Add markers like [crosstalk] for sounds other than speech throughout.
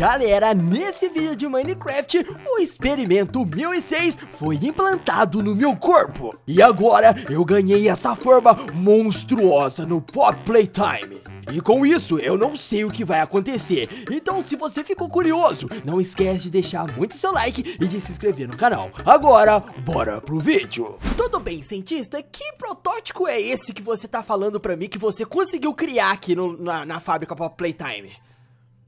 Galera, nesse vídeo de Minecraft, o experimento 1006 foi implantado no meu corpo. E agora eu ganhei essa forma monstruosa no Pop Playtime. E com isso, eu não sei o que vai acontecer. Então, se você ficou curioso, não esquece de deixar muito seu like e de se inscrever no canal. Agora, bora pro vídeo. Tudo bem, cientista? Que protótipo é esse que você tá falando pra mim que você conseguiu criar aqui no, na, na fábrica Pop Playtime?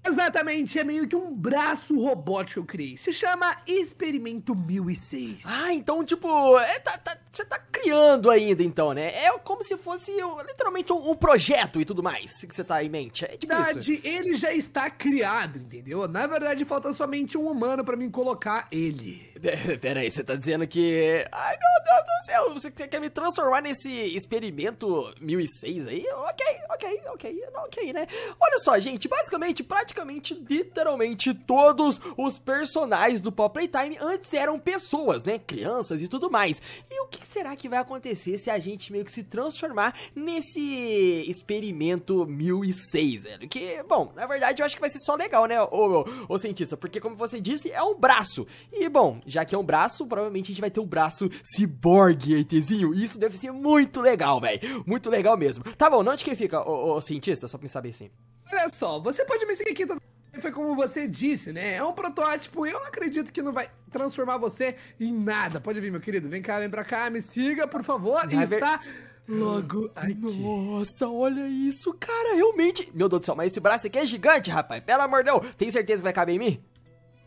Exatamente, é meio que um braço robótico que eu criei. Se chama Experimento 1006. Ah, então, tipo, é, tá, tá, você tá criando ainda, então, né? É como se fosse literalmente um, um projeto e tudo mais que você tá em mente. É tipo verdade, isso. ele já está criado, entendeu? Na verdade, falta somente um humano para mim colocar ele. [laughs] Pera aí, você tá dizendo que... Ai, meu Deus do céu, você quer me transformar nesse experimento 1006 aí? Ok, ok, ok, ok, né? Olha só, gente, basicamente, praticamente, literalmente, todos os personagens do Pop Playtime antes eram pessoas, né? Crianças e tudo mais. E o que será que vai acontecer se a gente meio que se transformar nesse experimento 1006, velho? Que, bom, na verdade, eu acho que vai ser só legal, né, ô, ô, ô cientista? Porque, como você disse, é um braço. E, bom já que é um braço, provavelmente a gente vai ter um braço ciborgue, ETzinho. E isso deve ser muito legal, velho. Muito legal mesmo. Tá bom, onde que fica, o cientista? Só pra me saber assim. Olha só, você pode me seguir aqui tá- foi como você disse, né? É um protótipo. Eu não acredito que não vai transformar você em nada. Pode vir, meu querido. Vem cá, vem pra cá. Me siga, por favor. e ver... está logo aqui. Nossa, olha isso, cara. Realmente. Meu Deus do céu, mas esse braço aqui é gigante, rapaz. Pelo amor de Deus. Tem certeza que vai caber em mim?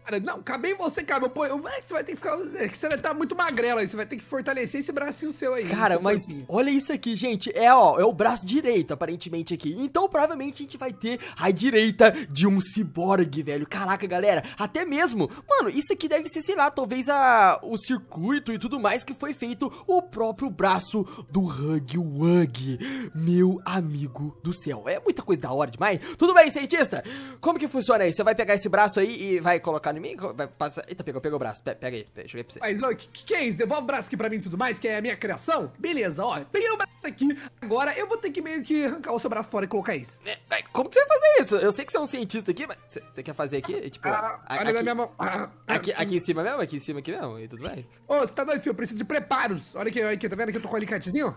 Cara, não, cabe em você, cabe. Eu, você vai ter que ficar. É você tá muito magrelo aí. Você vai ter que fortalecer esse bracinho seu aí. Cara, mas corpinho. olha isso aqui, gente. É, ó, é o braço direito, aparentemente, aqui. Então, provavelmente, a gente vai ter a direita de um ciborgue, velho. Caraca, galera. Até mesmo. Mano, isso aqui deve ser, sei lá, talvez a, o circuito e tudo mais que foi feito o próprio braço do Hug Wug. Meu amigo do céu. É muita coisa da hora demais. Tudo bem, cientista? Como que funciona aí? Você vai pegar esse braço aí e vai colocar em mim? Vai passar... Eita, pegou, pegou o braço. Pega, deixa aí, joguei pra você. Mas, o que, que, é isso? Devolve o braço aqui pra mim e tudo mais, que é a minha criação? Beleza, ó. Peguei o braço aqui. Agora eu vou ter que meio que arrancar o seu braço fora e colocar isso. É, é, como que você vai fazer isso? Eu sei que você é um cientista aqui, mas você quer fazer aqui? É, tipo, ah, a, olha aqui, minha mão. Ah, aqui, aqui em cima mesmo? Aqui em cima aqui mesmo? E tudo bem? Ô, você tá doido, filho? Eu preciso de preparos. Olha aqui, olha aqui, tá vendo que Eu tô com o alicatezinho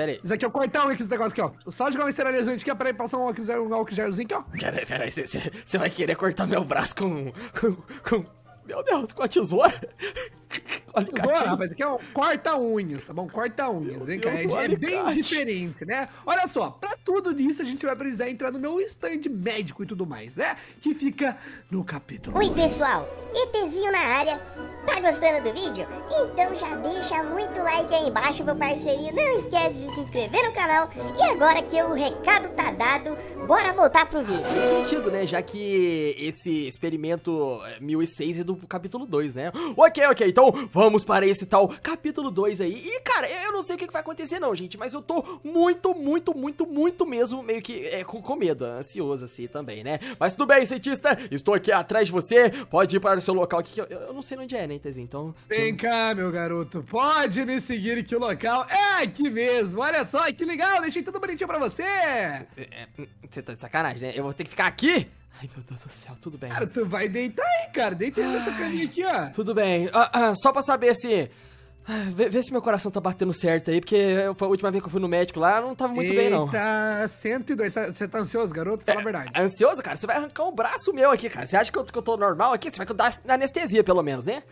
pera aí. Isso aqui é o coitão aqui, esse negócio aqui, ó. Só jogar um esterilizante aqui, ó. pra ele passar um, um álcool gelzinho aqui, ó. Pera aí, pera aí. Você vai querer cortar meu braço com... com, com... Meu Deus, com a tesoura? [laughs] Olha, rapaz, aqui é um corta-unhas, tá bom? Corta-unhas, hein, cara? É, é bem diferente, né? Olha só, pra tudo isso a gente vai precisar entrar no meu stand médico e tudo mais, né? Que fica no capítulo. Oi, pessoal, ETzinho na área Tá gostando do vídeo? Então já deixa muito like aí embaixo, meu parceirinho. Não esquece de se inscrever no canal. E agora que o recado tá dado, bora voltar pro vídeo. Faz sentido, né? Já que esse experimento 1006 eh, é do capítulo 2, né? Ok, ok. Então vamos para esse tal capítulo 2 aí. E, cara, eu não sei o que vai acontecer não, gente. Mas eu tô muito, muito, muito, muito mesmo meio que é, com, com medo. Ansioso assim também, né? Mas tudo bem, cientista. Estou aqui atrás de você. Pode ir para o seu local aqui. Que eu, eu não sei onde é, né? Então. Vem cá, meu garoto. Pode me seguir que o local é aqui mesmo. Olha só que legal, deixei tudo bonitinho pra você. É, é, você tá de sacanagem, né? Eu vou ter que ficar aqui? Ai, meu Deus do céu, tudo bem. Cara, tu vai deitar aí, cara. Deita aí nessa caminha aqui, ó. Tudo bem. Ah, ah, só pra saber se assim, ah, vê, vê, se meu coração tá batendo certo aí, porque foi a última vez que eu fui no médico lá não tava muito Eita, bem, não. Eita, 102. Você tá ansioso, garoto? Fala é, a verdade. Ansioso, cara? Você vai arrancar um braço meu aqui, cara. Você acha que eu, que eu tô normal aqui? Você vai dar anestesia, pelo menos, né?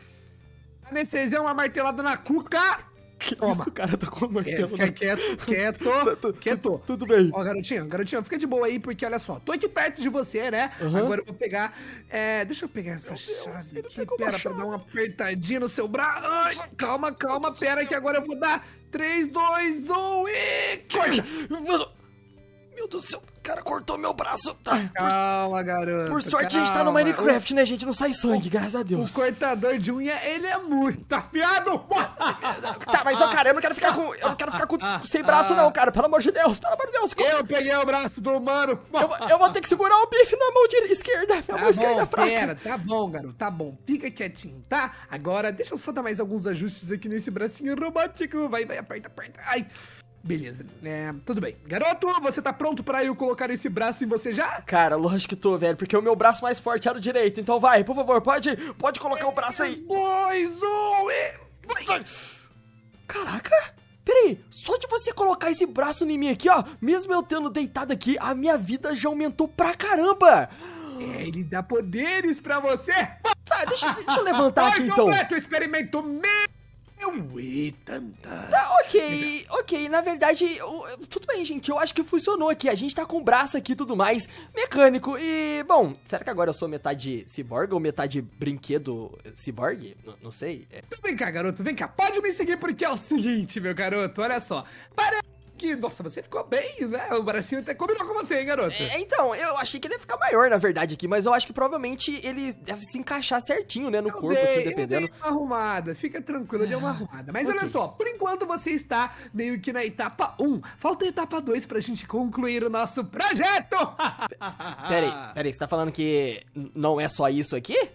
Anestesia é uma martelada na cuca! Que Toma. isso, cara? Tá com a martelo. Fica quieto, [laughs] quieto, tá quieto. Tudo bem. Ó, garotinha, garotinha, fica de boa aí, porque olha só, tô aqui perto de você, né? Uhum. Agora eu vou pegar. É, deixa eu pegar essa Meu chave aqui. Pera, pra dar uma apertadinha no seu braço. Ai, calma, calma, pera, que agora eu vou dar 3, 2, 1 e. Corre! Meu Deus do céu! cara cortou meu braço. Tá. Calma, garoto. Por sorte calma. a gente tá no Minecraft, né, gente? Não sai sangue, graças a Deus. O cortador de unha, ele é muito afiado. [laughs] tá, mas, ó, cara, eu não quero ficar com. Eu não quero ficar com, sem braço, não, cara. Pelo amor de Deus, pelo amor de Deus. Como... Eu peguei o braço do humano. Eu, eu, vou ter que segurar o bife na mão de esquerda. Minha tá mão bom, esquerda fraca. Pera, tá bom, garoto. Tá bom. Fica quietinho, tá? Agora, deixa eu só dar mais alguns ajustes aqui nesse bracinho robótico. Vai, vai, aperta, aperta. Ai. Beleza. É, tudo bem. Garoto, você tá pronto para eu colocar esse braço em você já? Cara, lógico que tô, velho, porque o meu braço mais forte era o direito. Então vai, por favor, pode, pode colocar o braço aí. Dois, um e... Vai. Caraca! Peraí, só de você colocar esse braço em mim aqui, ó, mesmo eu tendo deitado aqui, a minha vida já aumentou pra caramba! É, ele dá poderes pra você! Tá, deixa, deixa eu levantar aqui então. Completo experimento experimento Tá, ok, ok. Na verdade, tudo bem, gente. Eu acho que funcionou aqui. A gente tá com o braço aqui e tudo mais. Mecânico. E, bom, será que agora eu sou metade cyborg ou metade brinquedo cyborg? N não sei. É. vem cá, garoto. Vem cá. Pode me seguir porque é o seguinte, meu garoto. Olha só. Para que, nossa, você ficou bem, né? O bracinho até combinou com você, hein, garoto? É, então, eu achei que ele ia ficar maior, na verdade, aqui, mas eu acho que provavelmente ele deve se encaixar certinho, né, no eu corpo, dei, assim, dependendo. Eu dei uma arrumada, fica tranquilo, eu dei uma ah, arrumada. Mas okay. olha só, por enquanto você está meio que na etapa 1. Falta a etapa 2 pra gente concluir o nosso projeto! [laughs] peraí, peraí, você tá falando que não é só isso aqui?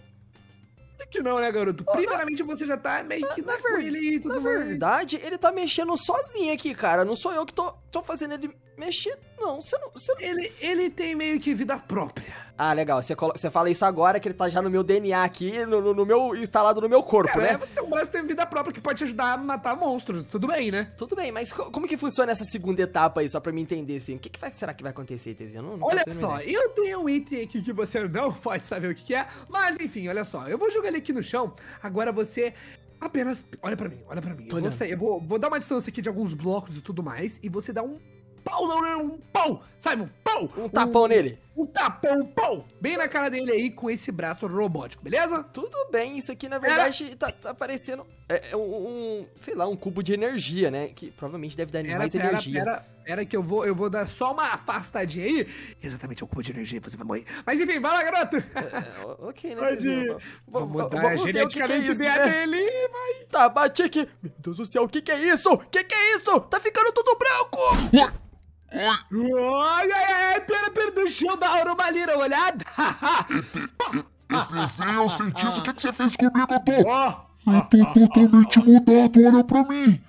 que não, né, garoto? Primeiramente, você já tá meio que na, na, ver... ele, na verdade, mais. ele tá mexendo sozinho aqui, cara. Não sou eu que tô, tô fazendo ele mexer, não. Você não, você não. Ele, ele tem meio que vida própria. Ah, legal. Você, você fala isso agora que ele tá já no meu DNA aqui, no, no, no meu instalado no meu corpo, Cara, né? É, você tem um braço que tem vida própria que pode te ajudar a matar monstros. Tudo bem, né? Tudo bem, mas co como que funciona essa segunda etapa aí, só pra me entender, assim? O que, que vai, será que vai acontecer, Tezinha? Olha só, eu tenho um item aqui que você não [laughs] pode saber o que, que é, mas enfim, olha só. Eu vou jogar ele aqui no chão. Agora você apenas. Olha para mim, olha para mim. Eu vou, sair, eu vou, vou, dar uma distância aqui de alguns blocos e tudo mais. E você dá um pau, não, não, um pau! Sabe, um pau! Um, um tapão nele um tapão, um pão, bem na cara dele aí com esse braço robótico, beleza? Tudo bem, isso aqui na verdade é. tá, tá parecendo é, é um, sei lá, um cubo de energia, né? Que provavelmente deve dar pera, mais pera, energia. Pera, pera, que eu vou, eu vou dar só uma afastadinha aí. Exatamente, é um cubo de energia, você vai morrer. Mas enfim, vai lá, garoto! É, é ok, né? Pode Vamos, mudar geneticamente o, que dele, é né? vai! Tá, bati aqui. Meu Deus do céu, o que que é isso? O que que é isso? Tá ficando tudo branco! Olha, ai, ai, pera, pera, do show da Auromalira, olhada! ETZ, eu cientista, o que, que você fez comigo? Eu tô, eu tô totalmente mudado, olha pra mim!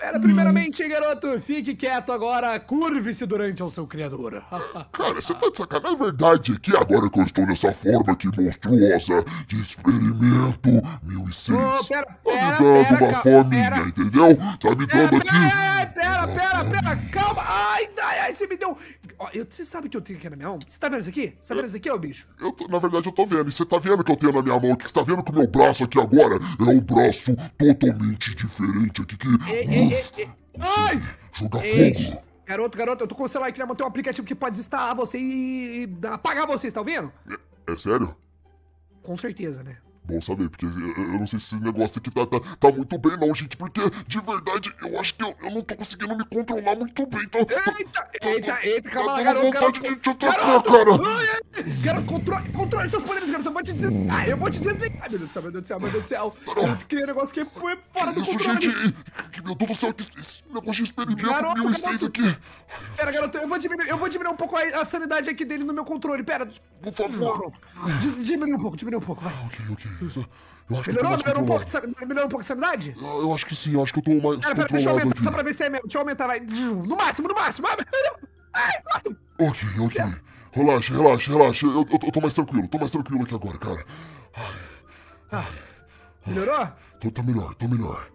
Pera, primeiramente, hum. garoto, fique quieto agora, curve-se durante ao seu criador. [laughs] Cara, você tá de sacanagem? É verdade que agora que eu estou nessa forma aqui monstruosa de experimento 1006, oh, pera, pera, tá me dando pera, uma fominha, entendeu? Tá me é, dando aqui... É, pera, pera, pera, pera, calma! Ai, ai, ai, você me deu... Ó, eu, você sabe o que eu tenho aqui na minha mão? Você tá vendo isso aqui? Você tá vendo isso aqui, ô bicho? Eu, na verdade, eu tô vendo. você tá vendo que eu tenho na minha mão aqui? Você tá vendo que o meu braço aqui agora é um braço totalmente diferente aqui que. Ei, ei, ei, Ai! Joga fogo. garoto, garoto, eu tô com o celular aqui na mão, tem um aplicativo que pode instalar você e e apagar você. tá ouvindo? É, é sério? Com certeza, né? bom saber, porque eu, não sei se esse negócio aqui tá, tá, tá, muito bem não, gente, porque de verdade eu acho que eu, eu não tô conseguindo me controlar muito bem, tá? Eita, tá, eita, eita, calma lá, garoto, vontade garoto, de te atacar, cara! Cara, controle, controle seus poderes, garoto, eu vou te dizer... Ah, eu vou te dizer... Assim, ai, meu Deus do céu, meu Deus do céu, meu Deus do céu, eu criei um negócio que foi fora do Isso, controle! Gente, aqui, meu Deus do céu, esse negócio de experimento garoto, 1006 garoto. aqui. Pera, garoto, eu vou diminuir, eu vou diminuir um pouco a, a sanidade aqui dele no meu controle, pera. Por favor. Diz, diminui um pouco, diminui um pouco, vai. Ah, ok, ok. Eu acho melhorou, que melhorou, um pouco, melhorou um pouco a sanidade? Ah, eu, acho que sim, eu acho que eu tô mais Pera, pera, deixa eu aumentar, aqui. só pra ver se é mesmo. Deixa eu aumentar, vai. No máximo, no máximo. Ai, ai. Ok, ok. Relaxa, relaxa, relaxa. Eu, eu, eu tô mais tranquilo, tô mais tranquilo aqui agora, cara. Ai. Ah, melhorou? Tô, tá melhor, tô melhor.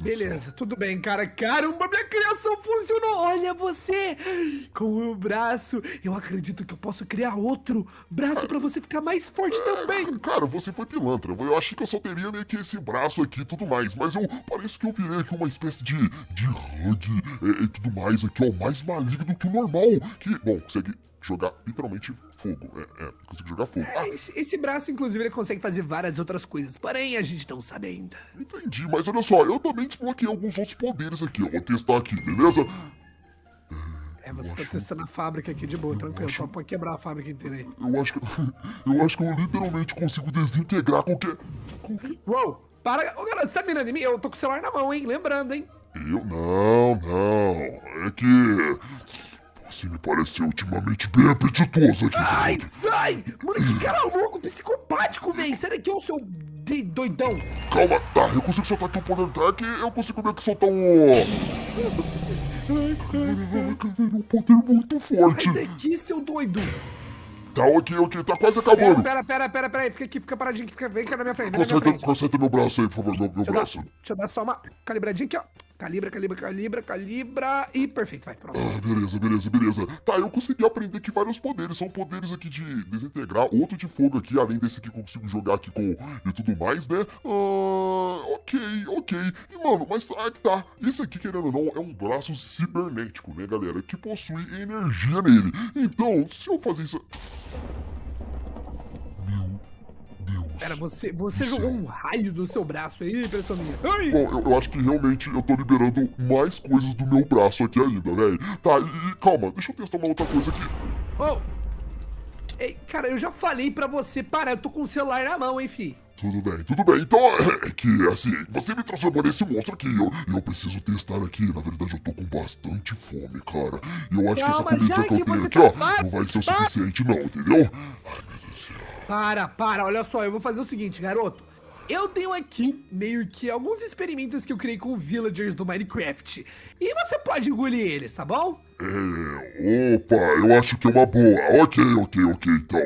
Beleza, tudo bem, cara. Caramba, minha criação funcionou. Olha você com o braço. Eu acredito que eu posso criar outro braço para você ficar mais forte é, também. Cara, você foi pilantra. Eu achei que eu só teria meio que esse braço aqui e tudo mais. Mas eu parece que eu virei aqui uma espécie de, de e, é, e tudo mais aqui, ó. Mais maligno do que o normal. Que, bom, segue jogar literalmente fogo. É, é consigo jogar fogo. Ah, esse, esse, braço, inclusive, ele consegue fazer várias outras coisas, porém a gente não sabe ainda. Entendi, mas olha só, eu também desbloqueei alguns outros poderes aqui. Eu vou testar aqui, beleza? É, você eu tá acho... testando a fábrica aqui de boa, tranquilo. Acho... Só pode quebrar a fábrica inteira aí. Eu acho que. [laughs] Eu acho que eu literalmente consigo desintegrar qualquer. qualquer... Uou! Para! Ô, oh, garoto, você tá mirando em mim? Eu tô com o celular na mão, hein? Lembrando, hein? Eu não, não. É que. Você me pareceu ultimamente bem apetitoso aqui. Ai, sai! Mano, que cara é louco, psicopático, velho! Será que eu seu de doidão? Calma, tá, eu consigo soltar aqui o poder tech tá? eu consigo meio que soltar um... Caraca, velho, um poder muito forte. Sai daqui, seu doido! Tá ok, ok, tá quase acabando. Pera, pera, pera, pera aí. Fica aqui, fica paradinho aqui, fica, vem cá na minha frente. Concentra, minha frente. concentra meu braço aí, por favor, meu, meu deixa braço. Dar, deixa eu dar só uma calibradinha aqui, ó. Calibra, calibra, calibra, calibra e perfeito, vai, pronto. Ah, beleza, beleza, beleza. Tá, eu consegui aprender que vários poderes são poderes aqui de desintegrar, outro de fogo aqui, além desse que eu consigo jogar aqui com e tudo mais, né? Ah, ok, ok. E, mano, mas ah, tá, esse aqui, querendo ou não, é um braço cibernético, né, galera? Que possui energia nele. Então, se eu fazer isso... Pera, você, você jogou um raio do seu braço aí, pessoal minha. Ai! Bom, eu, eu, acho que realmente eu tô liberando mais coisas do meu braço aqui ainda, velho. Tá, e, e, calma, deixa eu testar uma outra coisa aqui. Oh! Ei, cara, eu já falei pra você parar, eu tô com o celular na mão, hein, fi. Tudo bem, tudo bem. Então, é, é que, assim, você me transformou nesse monstro aqui. Eu, eu preciso testar aqui. Na verdade, eu tô com bastante fome, cara. E eu acho Calma, que essa comida que eu tenho aqui, tá ó, não vai ser o tá suficiente, não, entendeu? Para, para, olha só, eu vou fazer o seguinte, garoto. Eu tenho aqui meio que alguns experimentos que eu criei com villagers do Minecraft. E você pode engolir eles, tá bom? Ei, uhum. Opa, eu acho que é uma boa. Ok, ok, ok, então.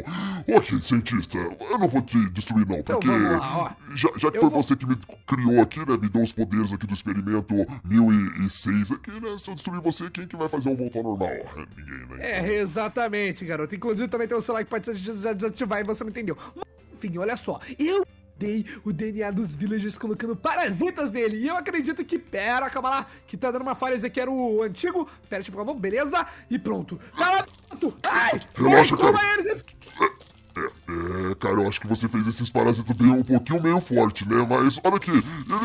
Ok, cientista, eu não vou te destruir, não, então, porque. Lá, já, já, que eu foi vou... você que me criou aqui, né? Me deu os poderes aqui do experimento 1006 aqui, né? Se eu destruir você, quem que vai fazer eu voltar ao normal? Ah, ninguém, né? É, então. exatamente, garoto. Inclusive também tem o celular que pode desativar e você não entendeu. Mas, enfim, olha só. Eu mudei o DNA dos villagers colocando parasitas nele. E eu acredito que. Pera, calma lá, que tá dando uma falha. Esse aqui era o antigo. Pera, tipo, novo, beleza? E pronto. Tá pronto. Ai! Relaxa, ai, cara. Eles. É, é, cara, eu acho que você fez esses parasitas bem um pouquinho meio forte, né? Mas olha aqui, eles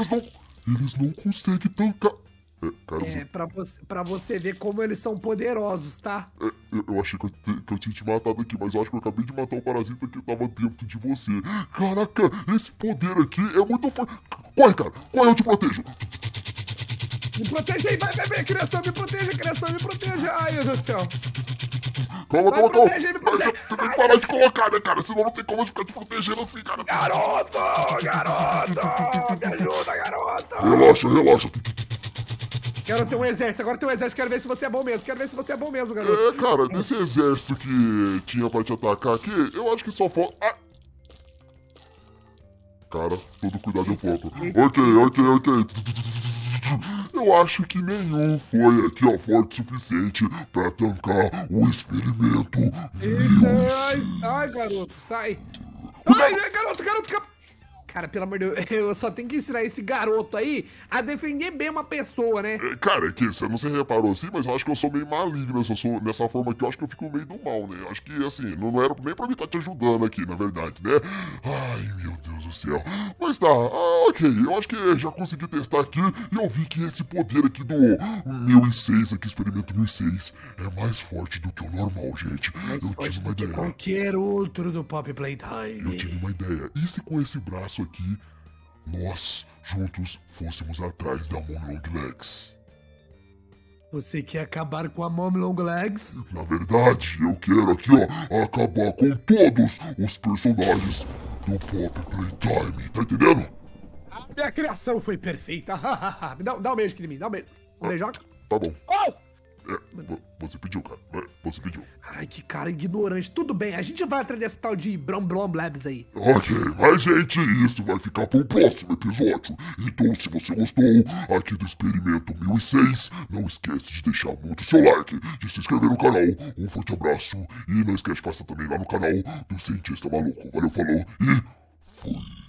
não. Eles não conseguem tancar. É, é pra você, pra você ver como eles são poderosos, tá? É, eu, eu, achei que eu, te, que eu, tinha te matado aqui, mas eu acho que eu acabei de matar o parasita que tava dentro de você. Caraca, esse poder aqui é muito forte. Corre, cara, corre, eu te protejo. Me proteja aí, vai, vai, vai, criação, me proteja, criação, me proteja. Ai, meu Deus do céu. Calma, vai, calma, calma. Proteger, me proteger. Você, tem que parar de colocar, né, cara? Senão não tem como eu ficar te protegendo assim, cara. Garoto, garoto, me ajuda, garoto. Relaxa, relaxa. Quero ter um exército, agora tem um exército, quero ver se você é bom mesmo, quero ver se você é bom mesmo, garoto. É, cara, desse exército que tinha pra te atacar aqui, eu acho que só falta. Ah. Cara, todo cuidado é pouco. Ok, ok, ok. Eu acho que nenhum foi aqui, ó, forte o suficiente pra tancar o experimento. Eita, então, ai, sai, garoto, sai. Ai, garoto, garoto, garoto. Cara, pelo amor de Deus, [laughs] eu só tenho que ensinar esse garoto aí a defender bem uma pessoa, né? É, cara, é que você não se reparou assim, mas eu acho que eu sou meio maligno eu sou, nessa forma aqui. Eu acho que eu fico meio do mal, né? Eu acho que, assim, não era nem pra mim estar tá te ajudando aqui, na verdade, né? Ai, meu Deus do céu. Mas tá, ah, ok. Eu acho que já consegui testar aqui e eu vi que esse poder aqui do 1006, aqui, experimento 1006, é mais forte do que o normal, gente. Mais eu tive uma ideia. qualquer outro do Pop Playtime. Eu tive uma ideia. E se com esse braço aqui, nós juntos fôssemos atrás da Mom Long Legs. Você quer acabar com a Mom Long Legs? Na verdade, eu quero aqui, ó, acabar com todos os personagens do Pop Playtime, tá entendendo? A minha criação foi perfeita. [laughs] dá, dá um beijo aqui em mim, dá um beijo. Um ah, Tá bom. Oh! É, você pediu, cara. É, você pediu. Ai, que cara ignorante. Tudo bem, a gente vai atrás desse tal de Brom Brom Labs aí. Ok, mas gente, isso vai ficar para um próximo episódio. Então, se você gostou aqui do Experimento 1006, não esquece de deixar muito seu like, de se inscrever no canal. Um forte abraço e não esquece de passar também lá no canal do Cientista Maluco. Valeu, falou e fui.